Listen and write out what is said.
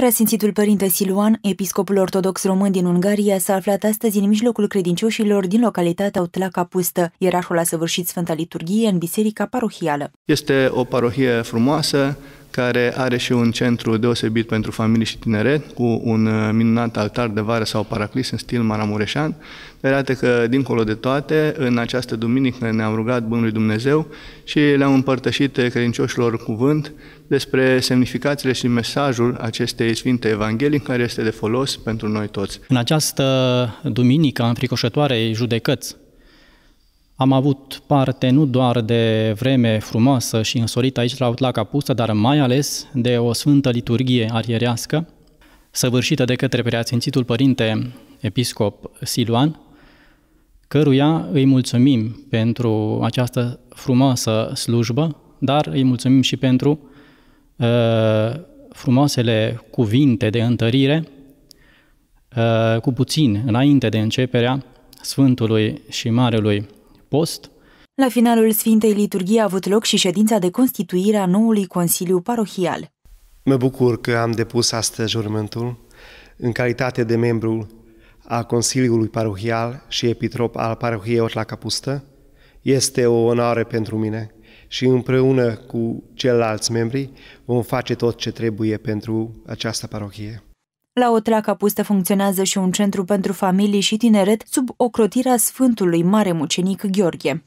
Preasfințitul Părinte Siluan, episcopul ortodox român din Ungaria, s-a aflat astăzi în mijlocul credincioșilor din localitatea Utlaca Pustă. Ierarhul a săvârșit Sfânta Liturghie în biserica parohială. Este o parohie frumoasă, care are și un centru deosebit pentru familii și tineret, cu un uh, minunat altar de vară sau paraclis în stil maramureșan. Dar iată că, dincolo de toate, în această duminică ne-am rugat Bunului Dumnezeu și le-am împărtășit credincioșilor cuvânt despre semnificațiile și mesajul acestei Sfinte Evanghelii, care este de folos pentru noi toți. În această duminică înfricoșătoare judecăți, am avut parte nu doar de vreme frumoasă și însorită aici la Utla Pusă, dar mai ales de o sfântă liturghie arierească, săvârșită de către preațințitul părinte episcop Siluan, căruia îi mulțumim pentru această frumoasă slujbă, dar îi mulțumim și pentru uh, frumoasele cuvinte de întărire uh, cu puțin înainte de începerea Sfântului și Marelui post. La finalul Sfintei Liturghii a avut loc și ședința de constituire a noului Consiliu Parohial. Mă bucur că am depus astăzi jurământul în calitate de membru al Consiliului Parohial și epitrop al Parohiei Otla Capustă. Este o onoare pentru mine și împreună cu ceilalți membri vom face tot ce trebuie pentru această parohie. La Otleaca Pustă funcționează și un centru pentru familii și tineret sub ocrotirea Sfântului Mare Mucenic Gheorghe.